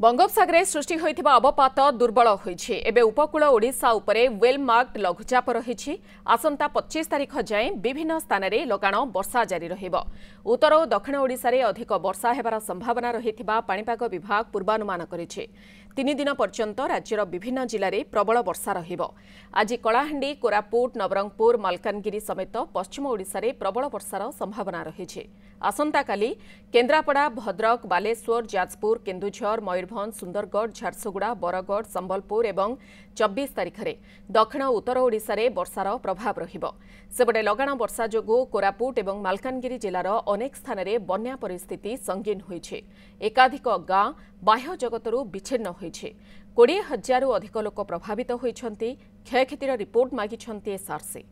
ବଙ୍ଗୋପସାଗରରେ ସୃଷ୍ଟି ହୋଇଥିବା ଅବପାତ ଦୁର୍ବଳ ହୋଇଛି ଏବେ ଉପକୂଳ ଓଡ଼ିଶା ଉପରେ ୱେଲ୍ମାର୍କଡ ଲଘୁଚାପ ରହିଛି ଆସନ୍ତା ପଚିଶ ତାରିଖ ଯାଏଁ ବିଭିନ୍ନ ସ୍ଥାନରେ ଲଗାଣ ବର୍ଷା ଜାରି ରହିବ ଉତ୍ତର ଓ ଦକ୍ଷିଣ ଓଡ଼ିଶାରେ ଅଧିକ ବର୍ଷା ହେବାର ସମ୍ଭାବନା ରହିଥିବା ପାଣିପାଗ ବିଭାଗ ପୂର୍ବାନୁମାନ କରିଛି ତିନିଦିନ ପର୍ଯ୍ୟନ୍ତ ରାଜ୍ୟର ବିଭିନ୍ନ ଜିଲ୍ଲାରେ ପ୍ରବଳ ବର୍ଷା ରହିବ ଆଜି କଳାହାଣ୍ଡି କୋରାପୁଟ ନବରଙ୍ଗପୁର ମାଲକାନଗିରି ସମେତ ପଶ୍ଚିମ ଓଡ଼ିଶାରେ ପ୍ରବଳ ବର୍ଷାର ସମ୍ଭାବନା ରହିଛି ଆସନ୍ତାକାଲି କେନ୍ଦ୍ରାପଡ଼ା ଭଦ୍ରକ ବାଲେଶ୍ୱର ଯାଜପୁର କେନ୍ଦୁଝର ମୟୂର ମୟୂରଭଞ୍ଜ ସୁନ୍ଦରଗଡ଼ ଝାରସୁଗୁଡ଼ା ବରଗଡ଼ ସମ୍ଭଲପୁର ଏବଂ ଚବିଶ ତାରିଖରେ ଦକ୍ଷିଣ ଉତ୍ତର ଓଡ଼ିଶାରେ ବର୍ଷାର ପ୍ରଭାବ ରହିବ ସେପଟେ ଲଗାଣ ବର୍ଷା ଯୋଗୁଁ କୋରାପୁଟ ଏବଂ ମାଲକାନଗିରି ଜିଲ୍ଲାର ଅନେକ ସ୍ଥାନରେ ବନ୍ୟା ପରିସ୍ଥିତି ସଙ୍ଗୀନ ହୋଇଛି ଏକାଧିକ ଗାଁ ବାହ୍ୟ ଜଗତରୁ ବିଚ୍ଛିନ୍ନ ହୋଇଛି କୋଡ଼ିଏ ହଜାରରୁ ଅଧିକ ଲୋକ ପ୍ରଭାବିତ ହୋଇଛନ୍ତି କ୍ଷୟକ୍ଷତିର ରିପୋର୍ଟ ମାଗିଛନ୍ତି